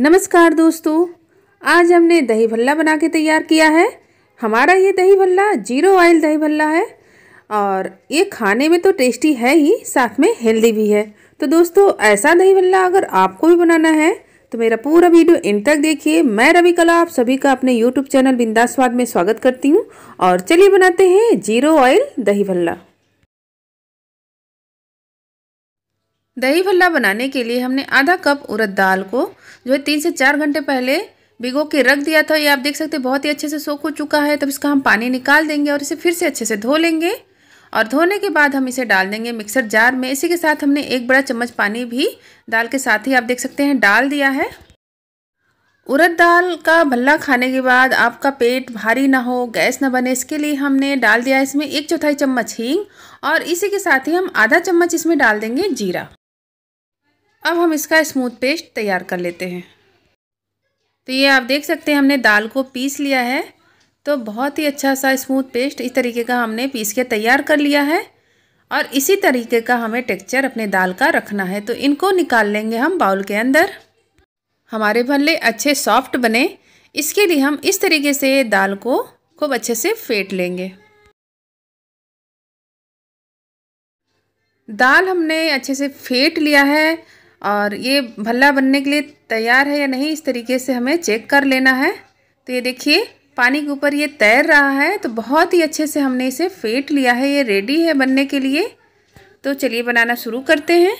नमस्कार दोस्तों आज हमने दही भल्ला बना के तैयार किया है हमारा ये दही भल्ला जीरो ऑयल दही भल्ला है और ये खाने में तो टेस्टी है ही साथ में हेल्दी भी है तो दोस्तों ऐसा दही भल्ला अगर आपको भी बनाना है तो मेरा पूरा वीडियो इन तक देखिए मैं रवि कला आप सभी का अपने यूट्यूब चैनल बिंदास्वाद में स्वागत करती हूँ और चलिए बनाते हैं जीरो ऑयल दही भल्ला दही भल्ला बनाने के लिए हमने आधा कप उड़द दाल को जो है तीन से चार घंटे पहले भिगो के रख दिया था ये आप देख सकते हैं बहुत ही अच्छे से सोख हो चुका है तब इसका हम पानी निकाल देंगे और इसे फिर से अच्छे से धो लेंगे और धोने के बाद हम इसे डाल देंगे मिक्सर जार में इसी के साथ हमने एक बड़ा चम्मच पानी भी दाल के साथ ही आप देख सकते हैं डाल दिया है उड़द दाल का भल्ला खाने के बाद आपका पेट भारी ना हो गैस ना बने इसके लिए हमने डाल दिया इसमें एक चौथाई चम्मच हींग और इसी के साथ ही हम आधा चम्मच इसमें डाल देंगे जीरा अब हम इसका स्मूथ पेस्ट तैयार कर लेते हैं तो ये आप देख सकते हैं हमने दाल को पीस लिया है तो बहुत ही अच्छा सा स्मूथ पेस्ट इस तरीके का हमने पीस के तैयार कर लिया है और इसी तरीके का हमें टेक्सचर अपने दाल का रखना है तो इनको निकाल लेंगे हम बाउल के अंदर हमारे भल्ले अच्छे सॉफ्ट बने इसके लिए हम इस तरीके से दाल को खूब अच्छे से फेंट लेंगे दाल हमने अच्छे से फेंट लिया है और ये भल्ला बनने के लिए तैयार है या नहीं इस तरीके से हमें चेक कर लेना है तो ये देखिए पानी के ऊपर ये तैर रहा है तो बहुत ही अच्छे से हमने इसे फेंट लिया है ये रेडी है बनने के लिए तो चलिए बनाना शुरू करते हैं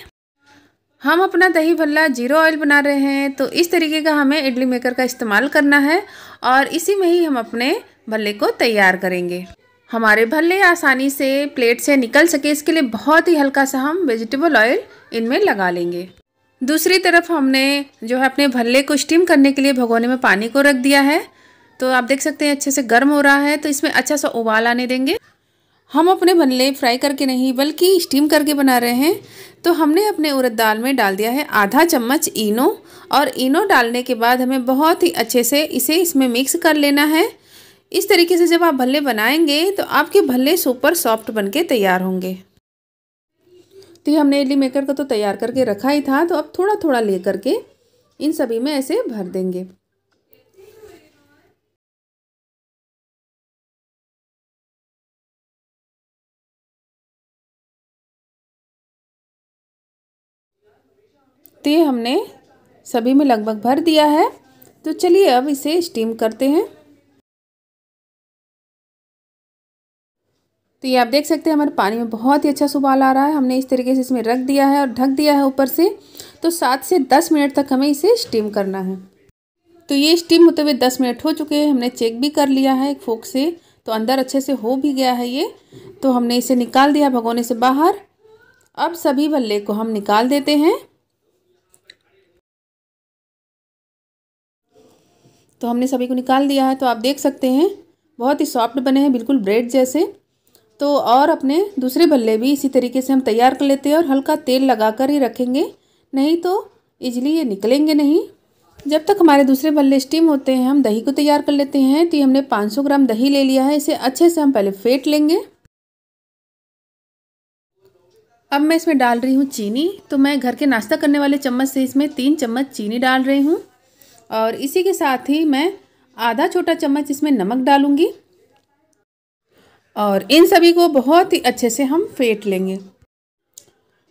हम अपना दही भल्ला जीरो ऑयल बना रहे हैं तो इस तरीके का हमें इडली मेकर का इस्तेमाल करना है और इसी में ही हम अपने भल्ले को तैयार करेंगे हमारे भल्ले आसानी से प्लेट से निकल सके इसके लिए बहुत ही हल्का सा हम वेजिटेबल ऑयल इनमें लगा लेंगे दूसरी तरफ हमने जो है अपने भल्ले को स्टीम करने के लिए भगोने में पानी को रख दिया है तो आप देख सकते हैं अच्छे से गर्म हो रहा है तो इसमें अच्छा सा उबाल आने देंगे हम अपने भल्ले फ्राई करके नहीं बल्कि स्टीम करके बना रहे हैं तो हमने अपने उड़द दाल में डाल दिया है आधा चम्मच इनो और इनो डालने के बाद हमें बहुत ही अच्छे से इसे इसमें मिक्स कर लेना है इस तरीके से जब आप भल्ले बनाएंगे तो आपके भल्ले सुपर सॉफ्ट बनके तैयार होंगे तो ये हमने इडली मेकर का तो तैयार करके रखा ही था तो अब थोड़ा थोड़ा ले करके इन सभी में ऐसे भर देंगे तो ये हमने सभी में लगभग भर दिया है तो चलिए अब इसे स्टीम करते हैं तो ये आप देख सकते हैं हमारे पानी में बहुत ही अच्छा सुबाल आ रहा है हमने इस तरीके से इसमें रख दिया है और ढक दिया है ऊपर से तो सात से दस मिनट तक हमें इसे स्टीम करना है तो ये स्टीम होते हुए दस मिनट हो चुके हैं हमने चेक भी कर लिया है एक फोक से तो अंदर अच्छे से हो भी गया है ये तो हमने इसे निकाल दिया भगोने से बाहर अब सभी बल्ले को हम निकाल देते हैं तो हमने सभी को निकाल दिया है तो आप देख सकते हैं बहुत ही सॉफ्ट बने हैं बिल्कुल ब्रेड जैसे तो और अपने दूसरे भल्ले भी इसी तरीके से हम तैयार कर लेते हैं और हल्का तेल लगा कर ही रखेंगे नहीं तो इजली ये निकलेंगे नहीं जब तक हमारे दूसरे भल्ले स्टीम होते हैं हम दही को तैयार कर लेते हैं तो ये हमने 500 ग्राम दही ले लिया है इसे अच्छे से हम पहले फेंट लेंगे अब मैं इसमें डाल रही हूँ चीनी तो मैं घर के नाश्ता करने वाले चम्मच से इसमें तीन चम्मच चीनी डाल रही हूँ और इसी के साथ ही मैं आधा छोटा चम्मच इसमें नमक डालूँगी और इन सभी को बहुत ही अच्छे से हम फेंट लेंगे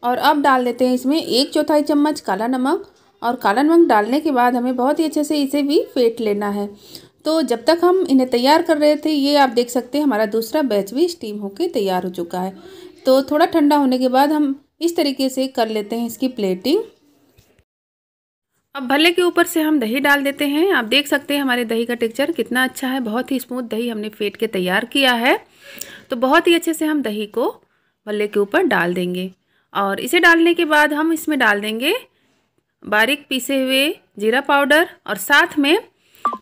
और अब डाल देते हैं इसमें एक चौथाई चम्मच काला नमक और काला नमक डालने के बाद हमें बहुत ही अच्छे से इसे भी फेंट लेना है तो जब तक हम इन्हें तैयार कर रहे थे ये आप देख सकते हैं हमारा दूसरा बैच भी स्टीम होकर तैयार हो चुका है तो थोड़ा ठंडा होने के बाद हम इस तरीके से कर लेते हैं इसकी प्लेटिंग अब भल्ले के ऊपर से हम दही डाल देते हैं आप देख सकते हैं हमारे दही का टेक्चर कितना अच्छा है बहुत ही स्मूथ दही हमने फेंट के तैयार किया है तो बहुत ही अच्छे से हम दही को भल्ले के ऊपर डाल देंगे और इसे डालने के बाद हम इसमें डाल देंगे बारीक पीसे हुए जीरा पाउडर और साथ में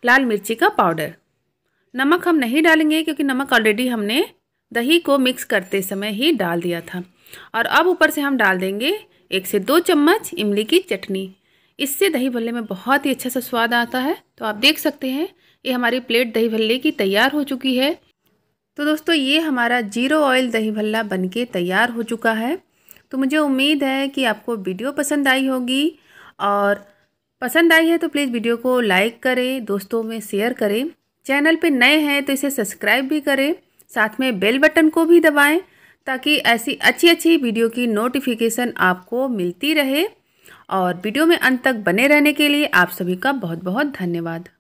लाल मिर्ची का पाउडर नमक हम नहीं डालेंगे क्योंकि नमक ऑलरेडी हमने दही को मिक्स करते समय ही डाल दिया था और अब ऊपर से हम डाल देंगे एक से दो चम्मच इमली की चटनी इससे दही भल्ले में बहुत ही अच्छा सा स्वाद आता है तो आप देख सकते हैं ये हमारी प्लेट दही भल्ले की तैयार हो चुकी है तो दोस्तों ये हमारा जीरो ऑयल दही भल्ला बनके तैयार हो चुका है तो मुझे उम्मीद है कि आपको वीडियो पसंद आई होगी और पसंद आई है तो प्लीज़ वीडियो को लाइक करें दोस्तों में शेयर करें चैनल पे नए हैं तो इसे सब्सक्राइब भी करें साथ में बेल बटन को भी दबाएं ताकि ऐसी अच्छी अच्छी वीडियो की नोटिफिकेशन आपको मिलती रहे और वीडियो में अंत तक बने रहने के लिए आप सभी का बहुत बहुत धन्यवाद